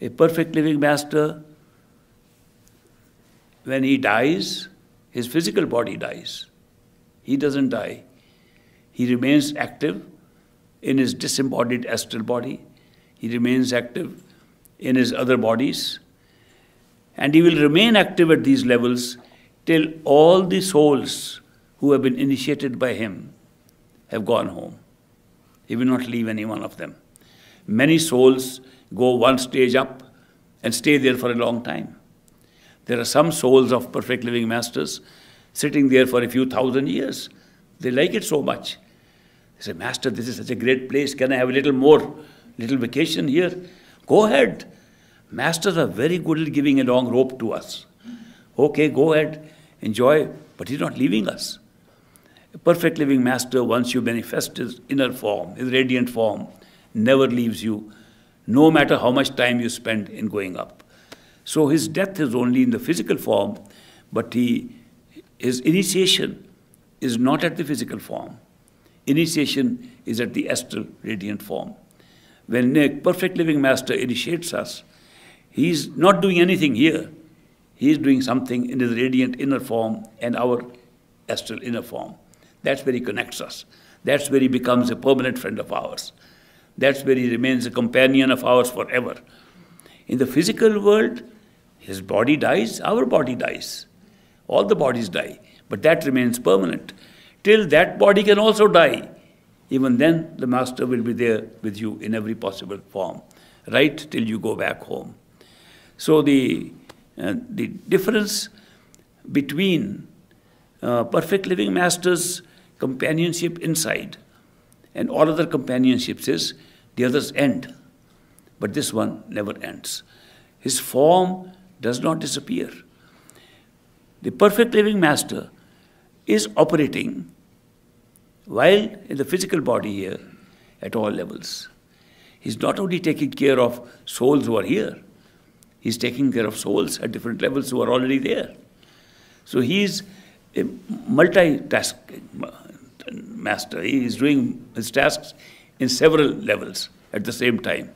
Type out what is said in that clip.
A perfect living master, when he dies, his physical body dies. He doesn't die. He remains active in his disembodied astral body. He remains active in his other bodies. And he will remain active at these levels till all the souls who have been initiated by him have gone home. He will not leave any one of them. Many souls go one stage up and stay there for a long time. There are some souls of perfect living masters sitting there for a few thousand years. They like it so much. They say, Master, this is such a great place. Can I have a little more, little vacation here? Go ahead. Masters are very good at giving a long rope to us. Okay, go ahead, enjoy, but he's not leaving us. A perfect living master, once you manifest his inner form, his radiant form, never leaves you no matter how much time you spend in going up. So his death is only in the physical form, but he, his initiation is not at the physical form. Initiation is at the astral radiant form. When a perfect living master initiates us, he is not doing anything here. He is doing something in his radiant inner form and our astral inner form. That's where he connects us. That's where he becomes a permanent friend of ours. That's where he remains a companion of ours forever. In the physical world, his body dies, our body dies. All the bodies die, but that remains permanent. Till that body can also die, even then the Master will be there with you in every possible form, right till you go back home. So the, uh, the difference between uh, perfect living master's companionship inside and all other companionships, is the others end. But this one never ends. His form does not disappear. The perfect living master is operating while in the physical body here at all levels. He's not only taking care of souls who are here, he's taking care of souls at different levels who are already there. So he's multitasking, master. He is doing his tasks in several levels at the same time.